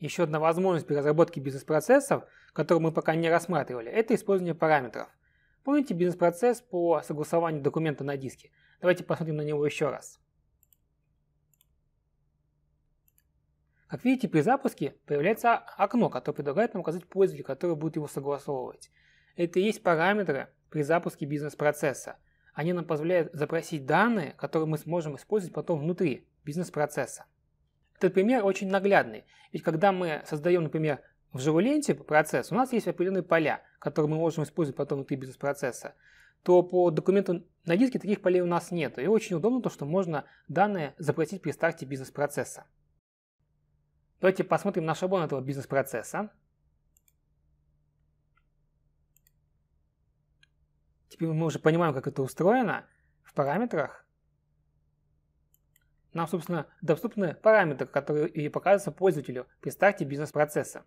Еще одна возможность при разработке бизнес-процессов, которую мы пока не рассматривали, это использование параметров. Помните бизнес-процесс по согласованию документа на диске? Давайте посмотрим на него еще раз. Как видите, при запуске появляется окно, которое предлагает нам указать пользователя, который будет его согласовывать. Это и есть параметры при запуске бизнес-процесса. Они нам позволяют запросить данные, которые мы сможем использовать потом внутри бизнес-процесса. Этот пример очень наглядный. Ведь когда мы создаем, например, в живой ленте процесс, у нас есть определенные поля, которые мы можем использовать потом внутри бизнес-процесса, то по документу на диске таких полей у нас нет. И очень удобно то, что можно данные запросить при старте бизнес-процесса. Давайте посмотрим на шаблон этого бизнес-процесса. Теперь мы уже понимаем, как это устроено в параметрах. Нам, собственно, доступны параметры, которые и показываются пользователю при старте бизнес-процесса.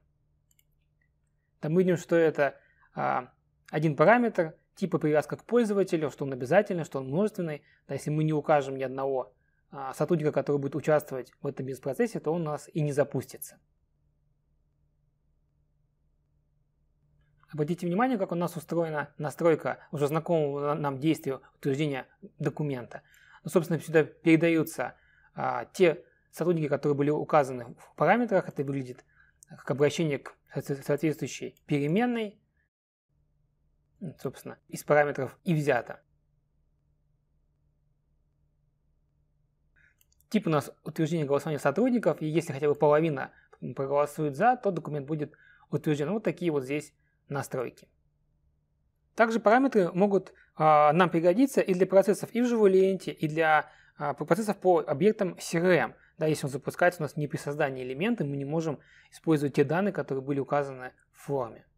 Там мы видим, что это а, один параметр, типа привязка к пользователю, что он обязательный, что он множественный. Да, если мы не укажем ни одного а, сотрудника, который будет участвовать в этом бизнес-процессе, то он у нас и не запустится. Обратите внимание, как у нас устроена настройка уже знакомого нам действия утверждения документа. Ну, собственно, сюда передаются а, те сотрудники, которые были указаны в параметрах, это выглядит как обращение к соответствующей переменной, собственно, из параметров и взято. Тип у нас утверждение голосования сотрудников, и если хотя бы половина проголосует за, то документ будет утвержден. Вот такие вот здесь настройки. Также параметры могут э, нам пригодиться и для процессов и в живой ленте, и для а, процессов по объектам CRM. Да, если он запускается у нас не при создании элемента, мы не можем использовать те данные, которые были указаны в форме.